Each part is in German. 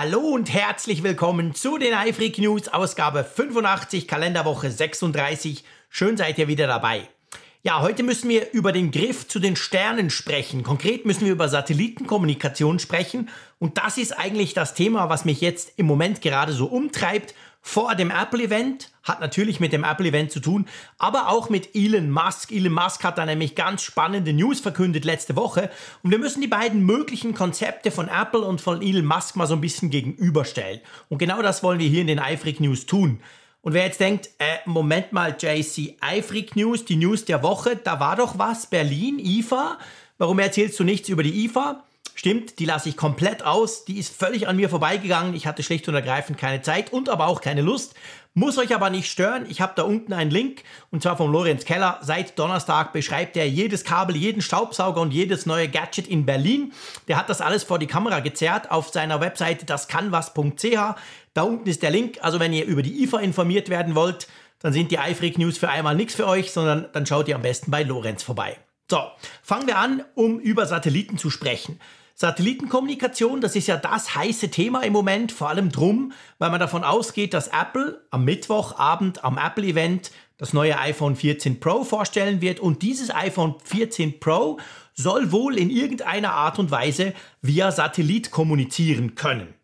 Hallo und herzlich willkommen zu den iFreak News Ausgabe 85, Kalenderwoche 36. Schön seid ihr wieder dabei. Ja, heute müssen wir über den Griff zu den Sternen sprechen. Konkret müssen wir über Satellitenkommunikation sprechen. Und das ist eigentlich das Thema, was mich jetzt im Moment gerade so umtreibt vor dem Apple-Event, hat natürlich mit dem Apple-Event zu tun, aber auch mit Elon Musk. Elon Musk hat da nämlich ganz spannende News verkündet letzte Woche und wir müssen die beiden möglichen Konzepte von Apple und von Elon Musk mal so ein bisschen gegenüberstellen. Und genau das wollen wir hier in den Eifrig News tun. Und wer jetzt denkt, äh, Moment mal, JC, Eifrig News, die News der Woche, da war doch was, Berlin, IFA, warum erzählst du nichts über die IFA? Stimmt, die lasse ich komplett aus. Die ist völlig an mir vorbeigegangen. Ich hatte schlicht und ergreifend keine Zeit und aber auch keine Lust. Muss euch aber nicht stören. Ich habe da unten einen Link und zwar von Lorenz Keller. Seit Donnerstag beschreibt er jedes Kabel, jeden Staubsauger und jedes neue Gadget in Berlin. Der hat das alles vor die Kamera gezerrt auf seiner Webseite daskanwas.ch. Da unten ist der Link. Also wenn ihr über die IFA informiert werden wollt, dann sind die iFreak News für einmal nichts für euch, sondern dann schaut ihr am besten bei Lorenz vorbei. So, fangen wir an, um über Satelliten zu sprechen. Satellitenkommunikation, das ist ja das heiße Thema im Moment, vor allem drum, weil man davon ausgeht, dass Apple am Mittwochabend am Apple-Event das neue iPhone 14 Pro vorstellen wird und dieses iPhone 14 Pro soll wohl in irgendeiner Art und Weise via Satellit kommunizieren können.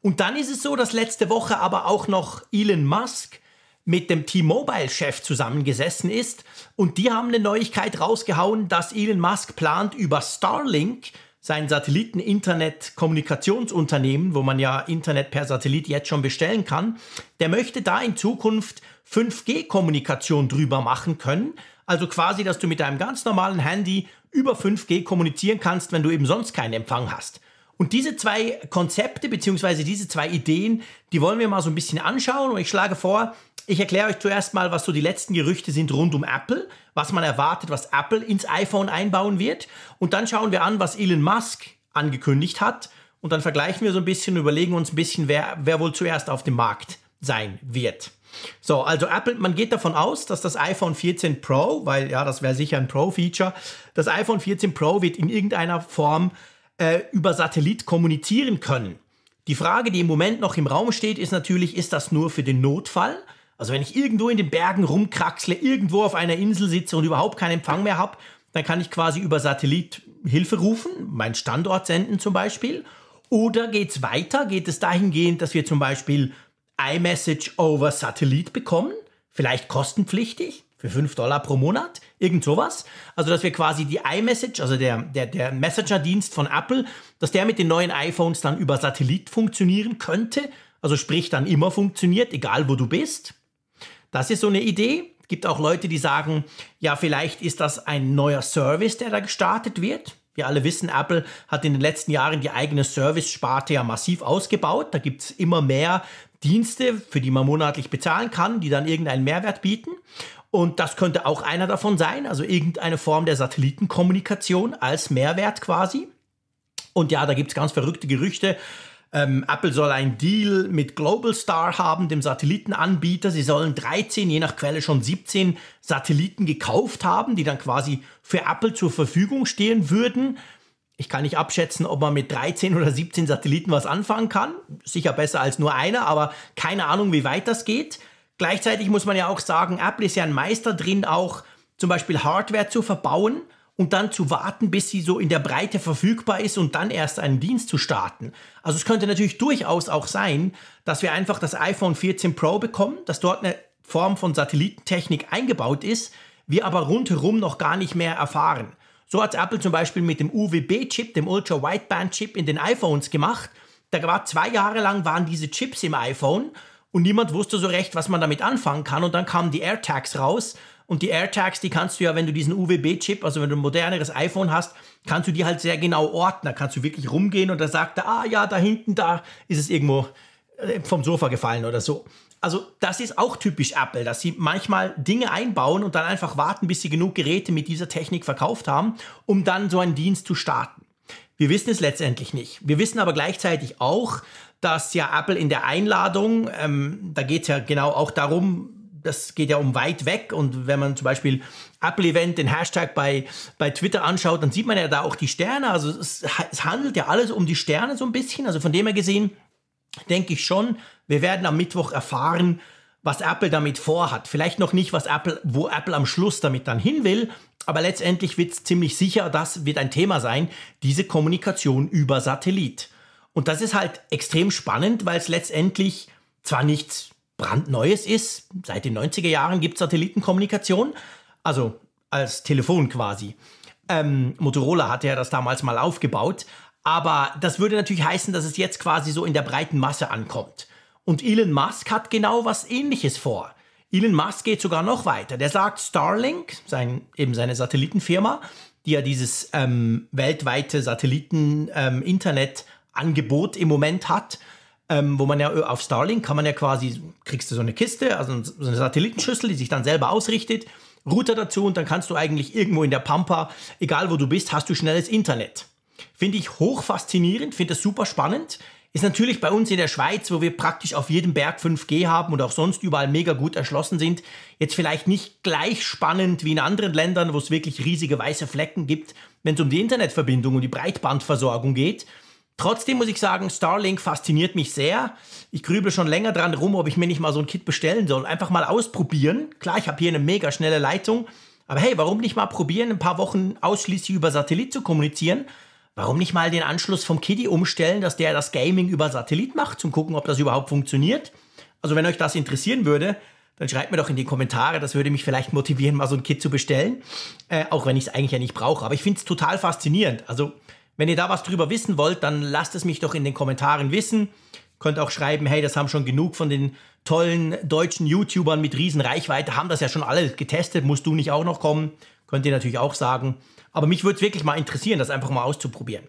Und dann ist es so, dass letzte Woche aber auch noch Elon Musk mit dem T-Mobile-Chef zusammengesessen ist und die haben eine Neuigkeit rausgehauen, dass Elon Musk plant, über Starlink sein Satelliten-Internet-Kommunikationsunternehmen, wo man ja Internet per Satellit jetzt schon bestellen kann, der möchte da in Zukunft 5G-Kommunikation drüber machen können. Also quasi, dass du mit deinem ganz normalen Handy über 5G kommunizieren kannst, wenn du eben sonst keinen Empfang hast. Und diese zwei Konzepte bzw. diese zwei Ideen, die wollen wir mal so ein bisschen anschauen. Und ich schlage vor, ich erkläre euch zuerst mal, was so die letzten Gerüchte sind rund um Apple, was man erwartet, was Apple ins iPhone einbauen wird. Und dann schauen wir an, was Elon Musk angekündigt hat. Und dann vergleichen wir so ein bisschen, und überlegen uns ein bisschen, wer, wer wohl zuerst auf dem Markt sein wird. So, also Apple, man geht davon aus, dass das iPhone 14 Pro, weil ja, das wäre sicher ein Pro-Feature, das iPhone 14 Pro wird in irgendeiner Form äh, über Satellit kommunizieren können. Die Frage, die im Moment noch im Raum steht, ist natürlich, ist das nur für den Notfall? Also wenn ich irgendwo in den Bergen rumkraxle, irgendwo auf einer Insel sitze und überhaupt keinen Empfang mehr habe, dann kann ich quasi über Satellit Hilfe rufen, meinen Standort senden zum Beispiel. Oder geht es weiter? Geht es dahingehend, dass wir zum Beispiel iMessage over Satellit bekommen? Vielleicht kostenpflichtig für 5 Dollar pro Monat, irgend sowas. Also, dass wir quasi die iMessage, also der, der, der Messenger-Dienst von Apple, dass der mit den neuen iPhones dann über Satellit funktionieren könnte. Also sprich dann immer funktioniert, egal wo du bist. Das ist so eine Idee. Es gibt auch Leute, die sagen, ja, vielleicht ist das ein neuer Service, der da gestartet wird. Wir alle wissen, Apple hat in den letzten Jahren die eigene Service-Sparte ja massiv ausgebaut. Da gibt es immer mehr Dienste, für die man monatlich bezahlen kann, die dann irgendeinen Mehrwert bieten. Und das könnte auch einer davon sein, also irgendeine Form der Satellitenkommunikation als Mehrwert quasi. Und ja, da gibt es ganz verrückte Gerüchte, ähm, Apple soll einen Deal mit Global Star haben, dem Satellitenanbieter. Sie sollen 13, je nach Quelle schon 17 Satelliten gekauft haben, die dann quasi für Apple zur Verfügung stehen würden. Ich kann nicht abschätzen, ob man mit 13 oder 17 Satelliten was anfangen kann. Sicher besser als nur einer, aber keine Ahnung, wie weit das geht. Gleichzeitig muss man ja auch sagen, Apple ist ja ein Meister drin, auch zum Beispiel Hardware zu verbauen und dann zu warten, bis sie so in der Breite verfügbar ist und dann erst einen Dienst zu starten. Also es könnte natürlich durchaus auch sein, dass wir einfach das iPhone 14 Pro bekommen, dass dort eine Form von Satellitentechnik eingebaut ist, wir aber rundherum noch gar nicht mehr erfahren. So hat Apple zum Beispiel mit dem UWB-Chip, dem Ultra-Wideband-Chip in den iPhones gemacht. Da war zwei Jahre lang waren diese Chips im iPhone und niemand wusste so recht, was man damit anfangen kann. Und dann kamen die AirTags raus und die AirTags, die kannst du ja, wenn du diesen UWB-Chip, also wenn du ein moderneres iPhone hast, kannst du die halt sehr genau ordnen. Da kannst du wirklich rumgehen und da sagt er, ah ja, da hinten, da ist es irgendwo äh, vom Sofa gefallen oder so. Also das ist auch typisch Apple, dass sie manchmal Dinge einbauen und dann einfach warten, bis sie genug Geräte mit dieser Technik verkauft haben, um dann so einen Dienst zu starten. Wir wissen es letztendlich nicht. Wir wissen aber gleichzeitig auch, dass ja Apple in der Einladung, ähm, da geht es ja genau auch darum, das geht ja um weit weg. Und wenn man zum Beispiel Apple Event, den Hashtag bei, bei Twitter anschaut, dann sieht man ja da auch die Sterne. Also es, es handelt ja alles um die Sterne so ein bisschen. Also von dem her gesehen, denke ich schon, wir werden am Mittwoch erfahren, was Apple damit vorhat. Vielleicht noch nicht, was Apple, wo Apple am Schluss damit dann hin will, aber letztendlich wird es ziemlich sicher, das wird ein Thema sein, diese Kommunikation über Satellit. Und das ist halt extrem spannend, weil es letztendlich zwar nichts brandneues ist. Seit den 90er Jahren gibt es Satellitenkommunikation, also als Telefon quasi. Ähm, Motorola hatte ja das damals mal aufgebaut, aber das würde natürlich heißen, dass es jetzt quasi so in der breiten Masse ankommt. Und Elon Musk hat genau was ähnliches vor. Elon Musk geht sogar noch weiter. Der sagt, Starlink, sein, eben seine Satellitenfirma, die ja dieses ähm, weltweite Satelliten-Internet-Angebot ähm, im Moment hat, ähm, wo man ja äh, auf Starlink kann man ja quasi, kriegst du so eine Kiste, also so eine Satellitenschüssel, die sich dann selber ausrichtet, Router dazu und dann kannst du eigentlich irgendwo in der Pampa, egal wo du bist, hast du schnelles Internet. Finde ich hoch faszinierend, finde das super spannend. Ist natürlich bei uns in der Schweiz, wo wir praktisch auf jedem Berg 5G haben und auch sonst überall mega gut erschlossen sind, jetzt vielleicht nicht gleich spannend wie in anderen Ländern, wo es wirklich riesige weiße Flecken gibt, wenn es um die Internetverbindung und die Breitbandversorgung geht. Trotzdem muss ich sagen, Starlink fasziniert mich sehr. Ich grüble schon länger dran rum, ob ich mir nicht mal so ein Kit bestellen soll. Einfach mal ausprobieren. Klar, ich habe hier eine mega schnelle Leitung. Aber hey, warum nicht mal probieren, ein paar Wochen ausschließlich über Satellit zu kommunizieren? Warum nicht mal den Anschluss vom Kiddy umstellen, dass der das Gaming über Satellit macht, zum gucken, ob das überhaupt funktioniert? Also wenn euch das interessieren würde, dann schreibt mir doch in die Kommentare. Das würde mich vielleicht motivieren, mal so ein Kit zu bestellen. Äh, auch wenn ich es eigentlich ja nicht brauche. Aber ich finde es total faszinierend. Also wenn ihr da was drüber wissen wollt, dann lasst es mich doch in den Kommentaren wissen. Könnt auch schreiben, hey, das haben schon genug von den tollen deutschen YouTubern mit riesen Reichweite, haben das ja schon alle getestet, musst du nicht auch noch kommen? Könnt ihr natürlich auch sagen. Aber mich würde es wirklich mal interessieren, das einfach mal auszuprobieren.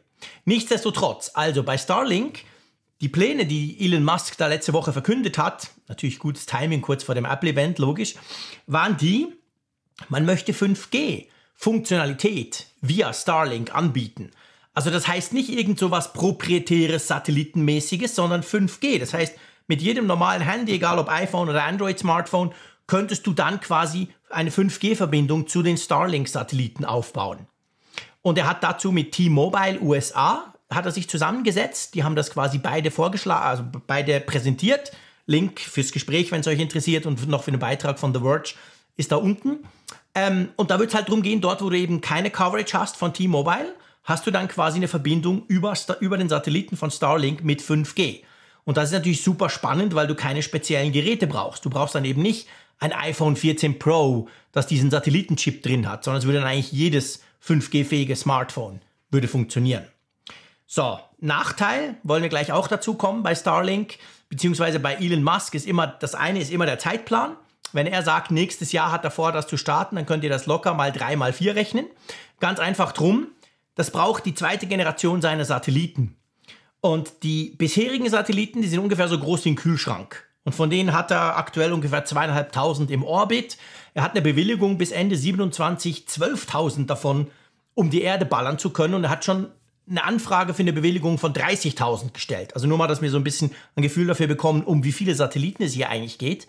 Nichtsdestotrotz, also bei Starlink, die Pläne, die Elon Musk da letzte Woche verkündet hat, natürlich gutes Timing kurz vor dem Apple-Event, logisch, waren die, man möchte 5G-Funktionalität via Starlink anbieten. Also das heißt nicht irgend so was proprietäres, satellitenmäßiges, sondern 5G. Das heißt, mit jedem normalen Handy, egal ob iPhone oder Android-Smartphone, könntest du dann quasi eine 5G-Verbindung zu den Starlink-Satelliten aufbauen. Und er hat dazu mit T-Mobile USA, hat er sich zusammengesetzt. Die haben das quasi beide vorgeschlagen, also beide präsentiert. Link fürs Gespräch, wenn es euch interessiert und noch für einen Beitrag von The Verge ist da unten. Ähm, und da wird es halt darum gehen, dort, wo du eben keine Coverage hast von T-Mobile – hast du dann quasi eine Verbindung über, über den Satelliten von Starlink mit 5G. Und das ist natürlich super spannend, weil du keine speziellen Geräte brauchst. Du brauchst dann eben nicht ein iPhone 14 Pro, das diesen Satellitenchip drin hat, sondern es würde dann eigentlich jedes 5G-fähige Smartphone würde funktionieren. So, Nachteil wollen wir gleich auch dazu kommen bei Starlink, beziehungsweise bei Elon Musk ist immer, das eine ist immer der Zeitplan. Wenn er sagt, nächstes Jahr hat er vor, das zu starten, dann könnt ihr das locker mal drei mal vier rechnen. Ganz einfach drum, das braucht die zweite Generation seiner Satelliten. Und die bisherigen Satelliten, die sind ungefähr so groß wie ein Kühlschrank. Und von denen hat er aktuell ungefähr zweieinhalbtausend im Orbit. Er hat eine Bewilligung bis Ende 27 12.000 davon, um die Erde ballern zu können. Und er hat schon eine Anfrage für eine Bewilligung von 30.000 gestellt. Also nur mal, dass wir so ein bisschen ein Gefühl dafür bekommen, um wie viele Satelliten es hier eigentlich geht.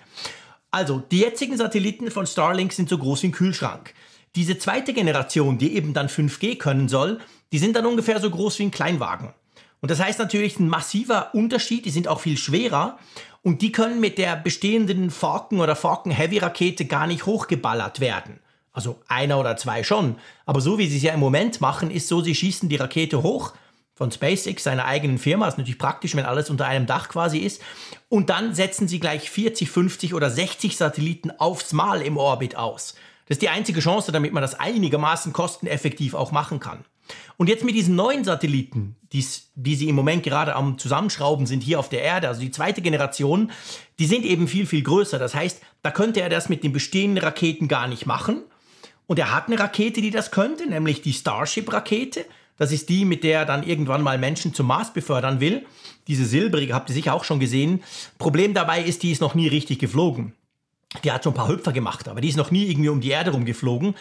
Also, die jetzigen Satelliten von Starlink sind so groß wie ein Kühlschrank. Diese zweite Generation, die eben dann 5G können soll, die sind dann ungefähr so groß wie ein Kleinwagen. Und das heißt natürlich ein massiver Unterschied, die sind auch viel schwerer und die können mit der bestehenden Falcon oder Falcon Heavy Rakete gar nicht hochgeballert werden. Also einer oder zwei schon. Aber so wie sie es ja im Moment machen, ist so, sie schießen die Rakete hoch von SpaceX, seiner eigenen Firma. ist natürlich praktisch, wenn alles unter einem Dach quasi ist. Und dann setzen sie gleich 40, 50 oder 60 Satelliten aufs Mal im Orbit aus. Das ist die einzige Chance, damit man das einigermaßen kosteneffektiv auch machen kann. Und jetzt mit diesen neuen Satelliten, die's, die sie im Moment gerade am Zusammenschrauben sind hier auf der Erde, also die zweite Generation, die sind eben viel, viel größer. Das heißt, da könnte er das mit den bestehenden Raketen gar nicht machen. Und er hat eine Rakete, die das könnte, nämlich die Starship-Rakete. Das ist die, mit der er dann irgendwann mal Menschen zum Mars befördern will. Diese silbrige habt ihr sicher auch schon gesehen. Problem dabei ist, die ist noch nie richtig geflogen. Die hat schon ein paar Hüpfer gemacht, aber die ist noch nie irgendwie um die Erde rumgeflogen.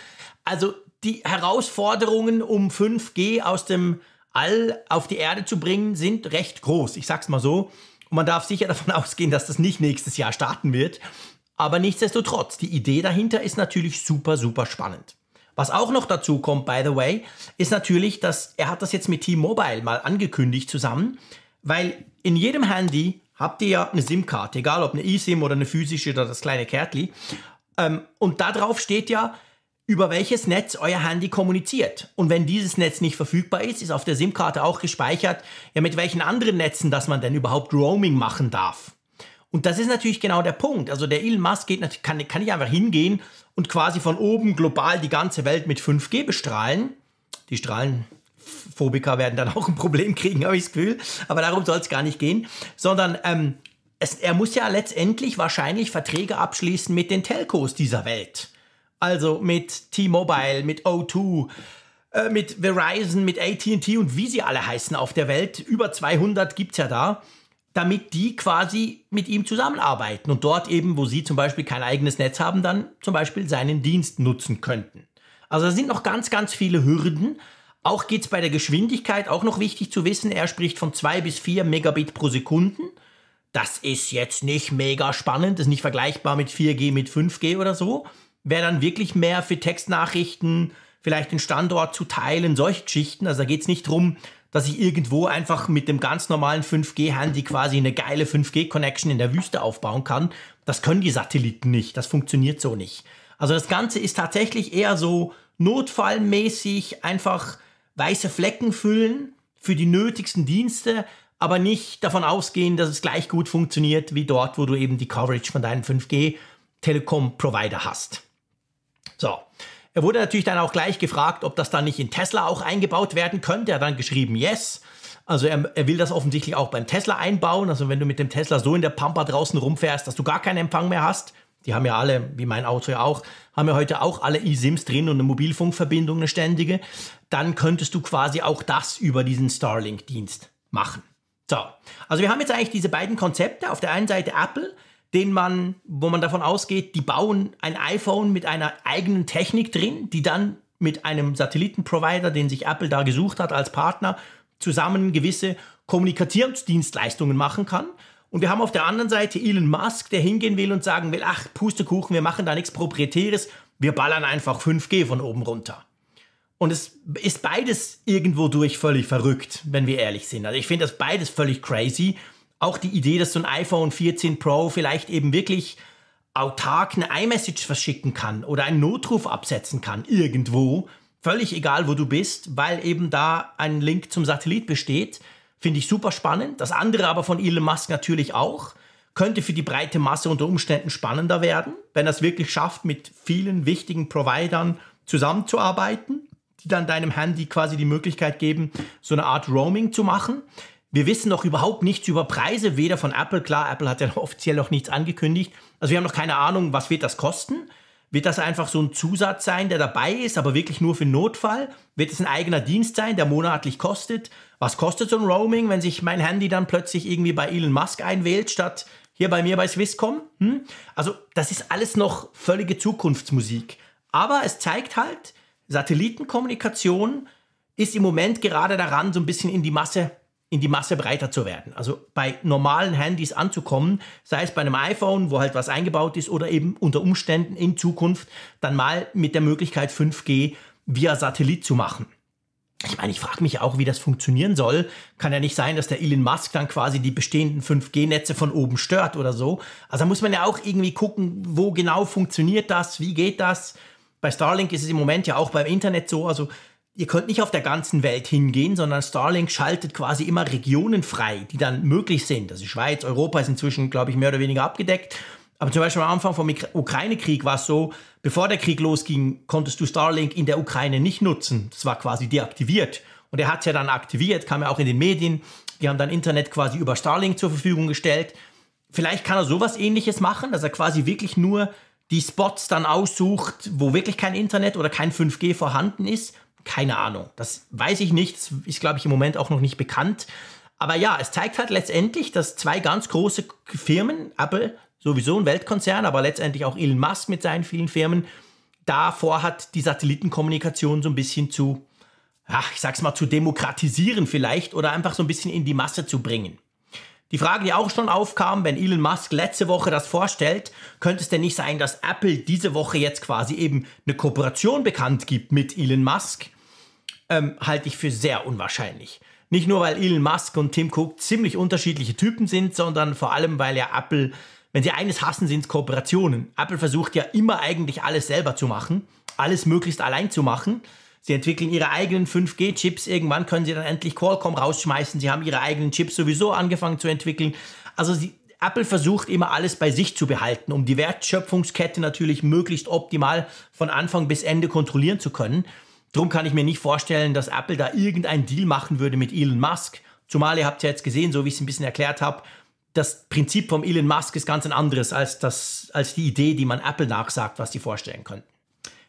Also die Herausforderungen, um 5G aus dem All auf die Erde zu bringen, sind recht groß. Ich sag's mal so. Und man darf sicher davon ausgehen, dass das nicht nächstes Jahr starten wird. Aber nichtsdestotrotz, die Idee dahinter ist natürlich super, super spannend. Was auch noch dazu kommt, by the way, ist natürlich, dass er hat das jetzt mit T-Mobile mal angekündigt zusammen, weil in jedem Handy habt ihr ja eine SIM-Karte, egal ob eine eSIM oder eine physische oder das kleine Kärtli. Ähm, und da drauf steht ja, über welches Netz euer Handy kommuniziert. Und wenn dieses Netz nicht verfügbar ist, ist auf der SIM-Karte auch gespeichert, ja mit welchen anderen Netzen, dass man denn überhaupt Roaming machen darf. Und das ist natürlich genau der Punkt. Also der Elon Musk geht, kann, kann nicht einfach hingehen und quasi von oben global die ganze Welt mit 5G bestrahlen. Die strahlen Phobiker werden dann auch ein Problem kriegen, habe ich das Gefühl. Aber darum soll es gar nicht gehen, sondern ähm, es, er muss ja letztendlich wahrscheinlich Verträge abschließen mit den Telcos dieser Welt. Also mit T-Mobile, mit O2, äh, mit Verizon, mit ATT und wie sie alle heißen auf der Welt. Über 200 gibt es ja da damit die quasi mit ihm zusammenarbeiten und dort eben, wo sie zum Beispiel kein eigenes Netz haben, dann zum Beispiel seinen Dienst nutzen könnten. Also da sind noch ganz, ganz viele Hürden, auch geht es bei der Geschwindigkeit auch noch wichtig zu wissen. Er spricht von 2 bis 4 Megabit pro Sekunden. Das ist jetzt nicht mega spannend, das ist nicht vergleichbar mit 4G, mit 5G oder so. Wäre dann wirklich mehr für Textnachrichten, vielleicht den Standort zu teilen, solche Geschichten. Also da geht es nicht darum, dass ich irgendwo einfach mit dem ganz normalen 5G-Handy quasi eine geile 5G-Connection in der Wüste aufbauen kann. Das können die Satelliten nicht, das funktioniert so nicht. Also das Ganze ist tatsächlich eher so notfallmäßig einfach weiße Flecken füllen für die nötigsten Dienste, aber nicht davon ausgehen, dass es gleich gut funktioniert wie dort, wo du eben die Coverage von deinem 5G-Telekom-Provider hast. So. Er wurde natürlich dann auch gleich gefragt, ob das dann nicht in Tesla auch eingebaut werden könnte. Er hat dann geschrieben, yes. Also er, er, will das offensichtlich auch beim Tesla einbauen. Also wenn du mit dem Tesla so in der Pampa draußen rumfährst, dass du gar keinen Empfang mehr hast, die haben ja alle, wie mein Auto ja auch, haben ja heute auch alle eSIMs drin und eine Mobilfunkverbindung, eine ständige, dann könntest du quasi auch das über diesen Starlink-Dienst machen. So, also wir haben jetzt eigentlich diese beiden Konzepte. Auf der einen Seite Apple, den man, wo man davon ausgeht, die bauen ein iPhone mit einer eigenen Technik drin, die dann mit einem Satellitenprovider, den sich Apple da gesucht hat als Partner, zusammen gewisse Kommunikationsdienstleistungen machen kann. Und wir haben auf der anderen Seite Elon Musk, der hingehen will und sagen will, ach, Pustekuchen, wir machen da nichts Proprietäres, wir ballern einfach 5G von oben runter. Und es ist beides irgendwo durch völlig verrückt, wenn wir ehrlich sind. Also ich finde das beides völlig crazy. Auch die Idee, dass so ein iPhone 14 Pro vielleicht eben wirklich autark eine iMessage verschicken kann oder einen Notruf absetzen kann, irgendwo, völlig egal, wo du bist, weil eben da ein Link zum Satellit besteht Finde ich super spannend. Das andere aber von Elon Musk natürlich auch. Könnte für die breite Masse unter Umständen spannender werden, wenn er es wirklich schafft, mit vielen wichtigen Providern zusammenzuarbeiten, die dann deinem Handy quasi die Möglichkeit geben, so eine Art Roaming zu machen. Wir wissen noch überhaupt nichts über Preise, weder von Apple, klar, Apple hat ja offiziell noch nichts angekündigt. Also wir haben noch keine Ahnung, was wird das kosten. Wird das einfach so ein Zusatz sein, der dabei ist, aber wirklich nur für Notfall? Wird es ein eigener Dienst sein, der monatlich kostet? Was kostet so ein Roaming, wenn sich mein Handy dann plötzlich irgendwie bei Elon Musk einwählt, statt hier bei mir bei Swisscom? Hm? Also das ist alles noch völlige Zukunftsmusik. Aber es zeigt halt, Satellitenkommunikation ist im Moment gerade daran, so ein bisschen in die Masse in die Masse breiter zu werden. Also bei normalen Handys anzukommen, sei es bei einem iPhone, wo halt was eingebaut ist, oder eben unter Umständen in Zukunft dann mal mit der Möglichkeit 5G via Satellit zu machen. Ich meine, ich frage mich auch, wie das funktionieren soll. Kann ja nicht sein, dass der Elon Musk dann quasi die bestehenden 5G-Netze von oben stört oder so. Also da muss man ja auch irgendwie gucken, wo genau funktioniert das, wie geht das. Bei Starlink ist es im Moment ja auch beim Internet so. Also ihr könnt nicht auf der ganzen Welt hingehen, sondern Starlink schaltet quasi immer Regionen frei, die dann möglich sind. Also Schweiz, Europa ist inzwischen, glaube ich, mehr oder weniger abgedeckt. Aber zum Beispiel am Anfang vom Ukraine-Krieg war es so, bevor der Krieg losging, konntest du Starlink in der Ukraine nicht nutzen. Das war quasi deaktiviert. Und er hat es ja dann aktiviert, kam ja auch in den Medien. Die haben dann Internet quasi über Starlink zur Verfügung gestellt. Vielleicht kann er sowas ähnliches machen, dass er quasi wirklich nur die Spots dann aussucht, wo wirklich kein Internet oder kein 5G vorhanden ist keine Ahnung. Das weiß ich nicht. Das ist, glaube ich, im Moment auch noch nicht bekannt. Aber ja, es zeigt halt letztendlich, dass zwei ganz große Firmen, Apple sowieso ein Weltkonzern, aber letztendlich auch Elon Musk mit seinen vielen Firmen, davor hat, die Satellitenkommunikation so ein bisschen zu, ach, ich sag's mal, zu demokratisieren vielleicht oder einfach so ein bisschen in die Masse zu bringen. Die Frage, die auch schon aufkam, wenn Elon Musk letzte Woche das vorstellt, könnte es denn nicht sein, dass Apple diese Woche jetzt quasi eben eine Kooperation bekannt gibt mit Elon Musk? ähm, halte ich für sehr unwahrscheinlich. Nicht nur, weil Elon Musk und Tim Cook ziemlich unterschiedliche Typen sind, sondern vor allem, weil ja Apple, wenn sie eines hassen, sind es Kooperationen. Apple versucht ja immer eigentlich alles selber zu machen, alles möglichst allein zu machen. Sie entwickeln ihre eigenen 5G-Chips. Irgendwann können sie dann endlich Qualcomm rausschmeißen. Sie haben ihre eigenen Chips sowieso angefangen zu entwickeln. Also sie, Apple versucht immer alles bei sich zu behalten, um die Wertschöpfungskette natürlich möglichst optimal von Anfang bis Ende kontrollieren zu können. Drum kann ich mir nicht vorstellen, dass Apple da irgendeinen Deal machen würde mit Elon Musk. Zumal ihr habt ja jetzt gesehen, so wie ich es ein bisschen erklärt habe, das Prinzip vom Elon Musk ist ganz ein anderes als, das, als die Idee, die man Apple nachsagt, was sie vorstellen könnten.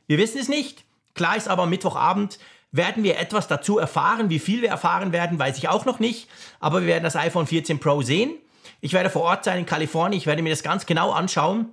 Wir wissen es nicht. Klar ist aber, Mittwochabend werden wir etwas dazu erfahren. Wie viel wir erfahren werden, weiß ich auch noch nicht. Aber wir werden das iPhone 14 Pro sehen. Ich werde vor Ort sein in Kalifornien. Ich werde mir das ganz genau anschauen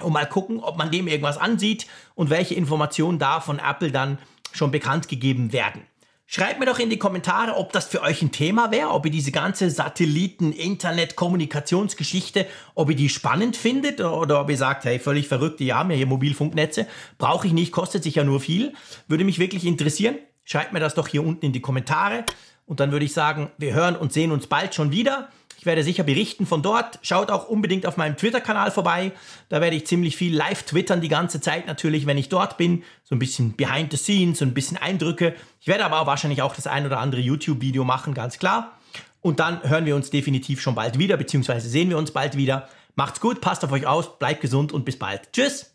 und mal gucken, ob man dem irgendwas ansieht und welche Informationen da von Apple dann schon bekannt gegeben werden. Schreibt mir doch in die Kommentare, ob das für euch ein Thema wäre, ob ihr diese ganze Satelliten-, Internet-, Kommunikationsgeschichte, ob ihr die spannend findet oder ob ihr sagt, hey, völlig verrückt, die haben ja hier Mobilfunknetze, brauche ich nicht, kostet sich ja nur viel. Würde mich wirklich interessieren. Schreibt mir das doch hier unten in die Kommentare. Und dann würde ich sagen, wir hören und sehen uns bald schon wieder. Ich werde sicher berichten von dort. Schaut auch unbedingt auf meinem Twitter-Kanal vorbei. Da werde ich ziemlich viel live twittern die ganze Zeit natürlich, wenn ich dort bin. So ein bisschen behind the scenes, so ein bisschen Eindrücke. Ich werde aber auch wahrscheinlich auch das ein oder andere YouTube-Video machen, ganz klar. Und dann hören wir uns definitiv schon bald wieder, beziehungsweise sehen wir uns bald wieder. Macht's gut, passt auf euch aus, bleibt gesund und bis bald. Tschüss!